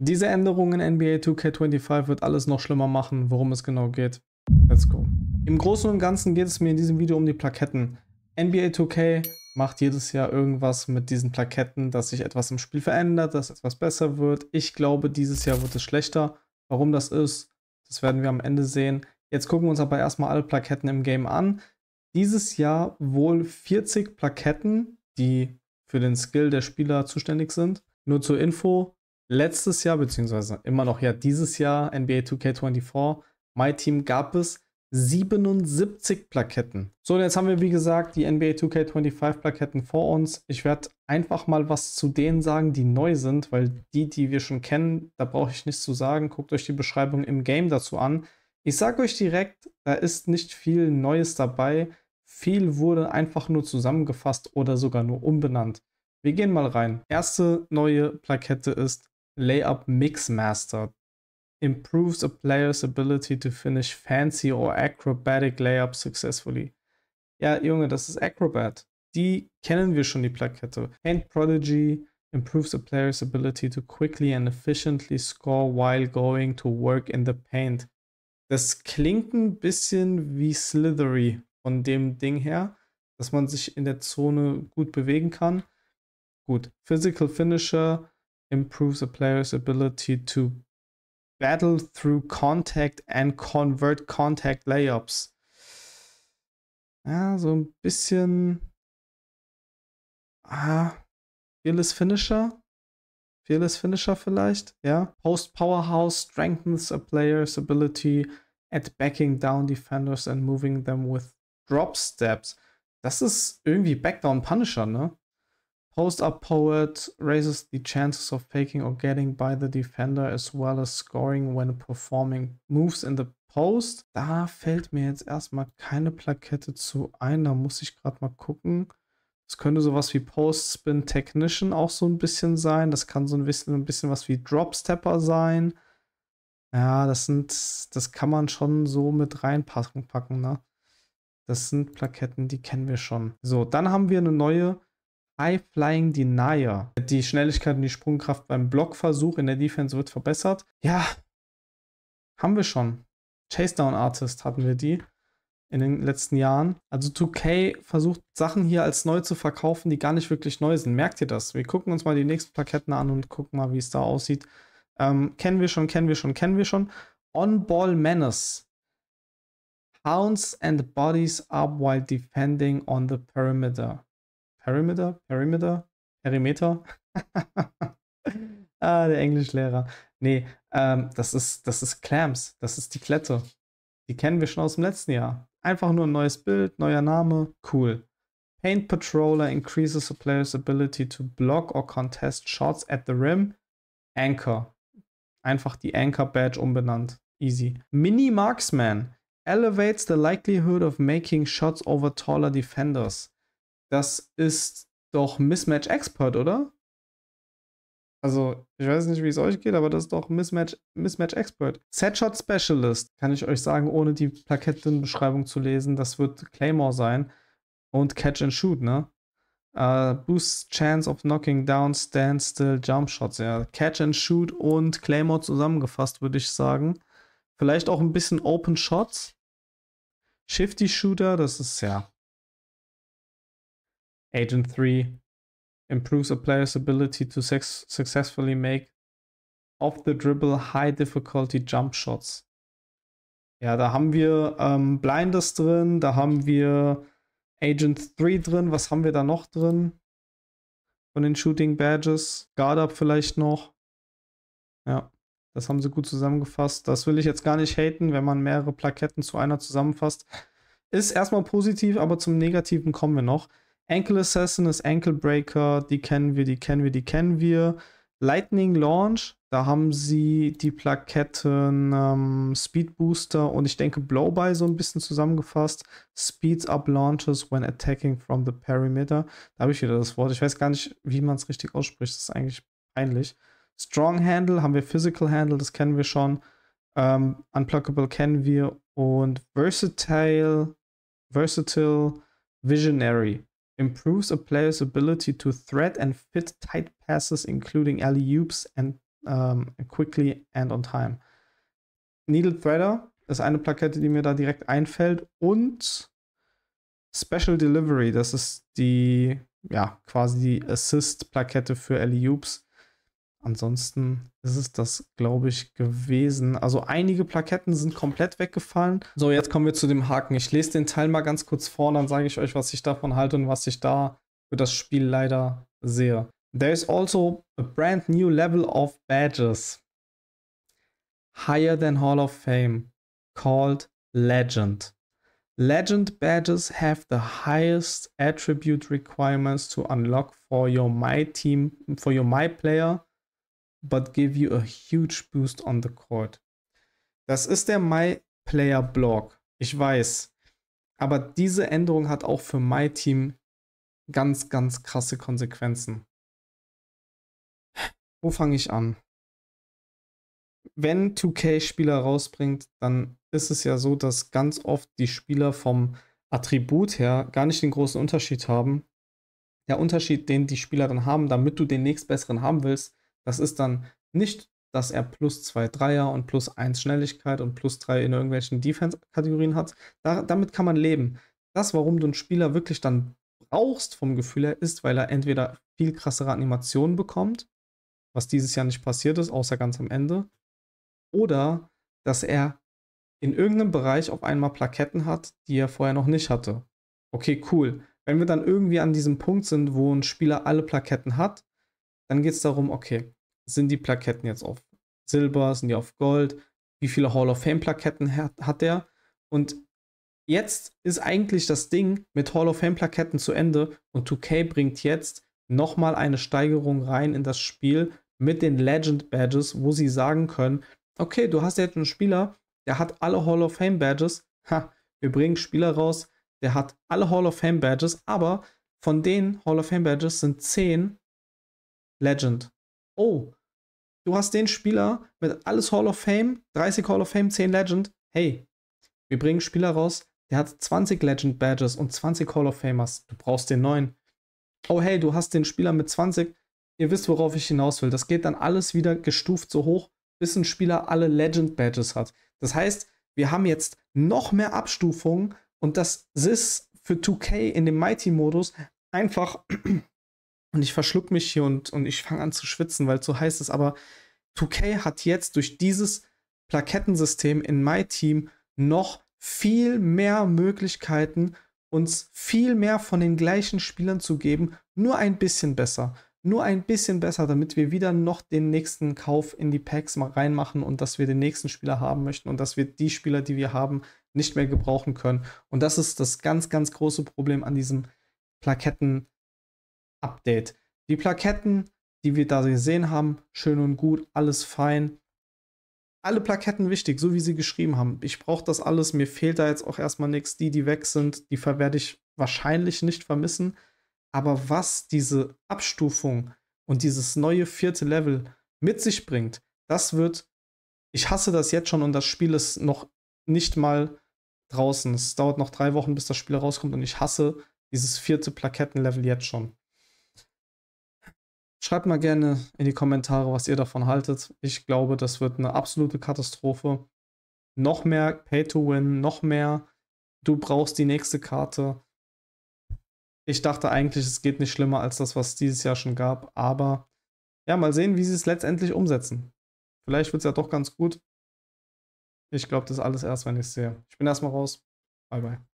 Diese Änderung in NBA 2K25 wird alles noch schlimmer machen, worum es genau geht. Let's go. Im Großen und Ganzen geht es mir in diesem Video um die Plaketten. NBA 2K macht jedes Jahr irgendwas mit diesen Plaketten, dass sich etwas im Spiel verändert, dass etwas besser wird. Ich glaube, dieses Jahr wird es schlechter. Warum das ist, das werden wir am Ende sehen. Jetzt gucken wir uns aber erstmal alle Plaketten im Game an. Dieses Jahr wohl 40 Plaketten, die für den Skill der Spieler zuständig sind. Nur zur Info, letztes Jahr, beziehungsweise immer noch ja dieses Jahr, NBA 2K24, My Team gab es 77 Plaketten. So, und jetzt haben wir, wie gesagt, die NBA 2K25 Plaketten vor uns. Ich werde einfach mal was zu denen sagen, die neu sind, weil die, die wir schon kennen, da brauche ich nichts zu sagen. Guckt euch die Beschreibung im Game dazu an. Ich sage euch direkt, da ist nicht viel Neues dabei. Viel wurde einfach nur zusammengefasst oder sogar nur umbenannt. Wir gehen mal rein. Erste neue Plakette ist Layup Mixmaster improves a player's ability to finish fancy or acrobatic layups successfully. Ja, Junge, das ist Acrobat. Die kennen wir schon, die Plakette. Hand Prodigy improves a player's ability to quickly and efficiently score while going to work in the paint. Das klingt ein bisschen wie Slithery von dem Ding her, dass man sich in der Zone gut bewegen kann. Gut, Physical Finisher improves a player's ability to battle through contact and convert contact layups. Yeah, so ein bisschen. Ah, Fearless Finisher? Fearless Finisher vielleicht, Yeah, Post Powerhouse strengthens a player's ability at backing down defenders and moving them with drop steps. Das ist irgendwie Backdown Punisher, ne? Post up poet raises the chances of faking or getting by the defender as well as scoring when performing moves in the post. Da fällt mir jetzt erstmal keine Plakette zu ein. Da muss ich gerade mal gucken. Das könnte sowas wie Post Spin Technician auch so ein bisschen sein. Das kann so ein bisschen, ein bisschen was wie Drop Stepper sein. Ja, das sind, das kann man schon so mit reinpacken, packen, ne? Das sind Plaketten, die kennen wir schon. So, dann haben wir eine neue High Flying Denier. Die Schnelligkeit und die Sprungkraft beim Blockversuch in der Defense wird verbessert. Ja, haben wir schon. Chase Down Artist hatten wir die in den letzten Jahren. Also 2K versucht Sachen hier als neu zu verkaufen, die gar nicht wirklich neu sind. Merkt ihr das? Wir gucken uns mal die nächsten Plaketten an und gucken mal, wie es da aussieht. Ähm, kennen wir schon, kennen wir schon, kennen wir schon. On-Ball Menace. Hounds and bodies up while defending on the perimeter. Perimeter? Perimeter? Perimeter? ah, der Englischlehrer. Nee, ähm, das, ist, das ist Clams. Das ist die Klette. Die kennen wir schon aus dem letzten Jahr. Einfach nur ein neues Bild, neuer Name. Cool. Paint Patroller increases the player's ability to block or contest shots at the rim. Anchor. Einfach die Anchor Badge umbenannt. Easy. Mini Marksman elevates the likelihood of making shots over taller defenders. Das ist doch Mismatch Expert, oder? Also, ich weiß nicht, wie es euch geht, aber das ist doch Mismatch, Mismatch Expert. Setshot Specialist, kann ich euch sagen, ohne die Plakettenbeschreibung zu lesen. Das wird Claymore sein. Und Catch and Shoot, ne? Uh, boost Chance of Knocking Down, Standstill, Jump Shots. Ja, Catch and Shoot und Claymore zusammengefasst, würde ich sagen. Vielleicht auch ein bisschen Open Shots. Shifty Shooter, das ist ja Agent 3 improves a player's ability to successfully make off the dribble high difficulty jump shots. Ja, da haben wir ähm, Blinders drin, da haben wir Agent 3 drin, was haben wir da noch drin? Von den Shooting Badges, Guard Up vielleicht noch. Ja, das haben sie gut zusammengefasst. Das will ich jetzt gar nicht haten, wenn man mehrere Plaketten zu einer zusammenfasst. Ist erstmal positiv, aber zum Negativen kommen wir noch. Ankle Assassin ist Ankle Breaker, die kennen wir, die kennen wir, die kennen wir. Lightning Launch, da haben sie die Plaketten ähm, Speed Booster und ich denke Blow By so ein bisschen zusammengefasst. Speeds up Launches when attacking from the perimeter. Da habe ich wieder das Wort. Ich weiß gar nicht, wie man es richtig ausspricht. Das ist eigentlich peinlich. Strong Handle haben wir Physical Handle, das kennen wir schon. Ähm, Unpluggable kennen wir und Versatile, Versatile Visionary Improves a player's ability to thread and fit tight passes, including alley oops and um, quickly and on time. Needle Threader ist eine Plakette, die mir da direkt einfällt. Und Special Delivery, das ist die, ja, quasi die Assist-Plakette für alley oops Ansonsten ist es das, glaube ich, gewesen. Also einige Plaketten sind komplett weggefallen. So, jetzt kommen wir zu dem Haken. Ich lese den Teil mal ganz kurz vor, dann sage ich euch, was ich davon halte und was ich da für das Spiel leider sehe. There is also a brand new level of badges. Higher than Hall of Fame. Called Legend. Legend badges have the highest attribute requirements to unlock for your My team, for your My player but give you a huge boost on the court. Das ist der My Player Block. Ich weiß. Aber diese Änderung hat auch für My Team ganz, ganz krasse Konsequenzen. Wo fange ich an? Wenn 2K-Spieler rausbringt, dann ist es ja so, dass ganz oft die Spieler vom Attribut her gar nicht den großen Unterschied haben. Der Unterschied, den die Spieler dann haben, damit du den nächstbesseren haben willst, das ist dann nicht, dass er plus 2 Dreier und plus 1 Schnelligkeit und plus 3 in irgendwelchen Defense-Kategorien hat. Da, damit kann man leben. Das, warum du einen Spieler wirklich dann brauchst vom Gefühl her, ist, weil er entweder viel krassere Animationen bekommt, was dieses Jahr nicht passiert ist, außer ganz am Ende, oder dass er in irgendeinem Bereich auf einmal Plaketten hat, die er vorher noch nicht hatte. Okay, cool. Wenn wir dann irgendwie an diesem Punkt sind, wo ein Spieler alle Plaketten hat, dann geht es darum, okay, sind die Plaketten jetzt auf Silber, sind die auf Gold, wie viele Hall of Fame Plaketten hat, hat er. Und jetzt ist eigentlich das Ding mit Hall of Fame Plaketten zu Ende und 2K bringt jetzt nochmal eine Steigerung rein in das Spiel mit den Legend Badges, wo sie sagen können, okay, du hast jetzt einen Spieler, der hat alle Hall of Fame Badges, ha, wir bringen Spieler raus, der hat alle Hall of Fame Badges, aber von den Hall of Fame Badges sind 10 Legend. Oh, du hast den Spieler mit alles Hall of Fame, 30 Hall of Fame, 10 Legend. Hey, wir bringen einen Spieler raus, der hat 20 Legend Badges und 20 Hall of Famers. Du brauchst den neuen. Oh hey, du hast den Spieler mit 20. Ihr wisst, worauf ich hinaus will. Das geht dann alles wieder gestuft so hoch, bis ein Spieler alle Legend Badges hat. Das heißt, wir haben jetzt noch mehr Abstufungen und das SIS für 2K in dem Mighty-Modus einfach und ich verschluck mich hier und, und ich fange an zu schwitzen, weil es so heiß ist. Aber 2K hat jetzt durch dieses Plakettensystem in My Team noch viel mehr Möglichkeiten, uns viel mehr von den gleichen Spielern zu geben, nur ein bisschen besser. Nur ein bisschen besser, damit wir wieder noch den nächsten Kauf in die Packs mal reinmachen und dass wir den nächsten Spieler haben möchten und dass wir die Spieler, die wir haben, nicht mehr gebrauchen können. Und das ist das ganz, ganz große Problem an diesem Plaketten. Update. Die Plaketten, die wir da gesehen haben, schön und gut, alles fein. Alle Plaketten wichtig, so wie sie geschrieben haben. Ich brauche das alles, mir fehlt da jetzt auch erstmal nichts. Die, die weg sind, die werde ich wahrscheinlich nicht vermissen. Aber was diese Abstufung und dieses neue vierte Level mit sich bringt, das wird. Ich hasse das jetzt schon und das Spiel ist noch nicht mal draußen. Es dauert noch drei Wochen, bis das Spiel rauskommt und ich hasse dieses vierte Plakettenlevel jetzt schon. Schreibt mal gerne in die Kommentare, was ihr davon haltet. Ich glaube, das wird eine absolute Katastrophe. Noch mehr Pay-to-Win, noch mehr. Du brauchst die nächste Karte. Ich dachte eigentlich, es geht nicht schlimmer als das, was es dieses Jahr schon gab. Aber ja, mal sehen, wie sie es letztendlich umsetzen. Vielleicht wird es ja doch ganz gut. Ich glaube, das alles erst, wenn ich es sehe. Ich bin erstmal raus. Bye, bye.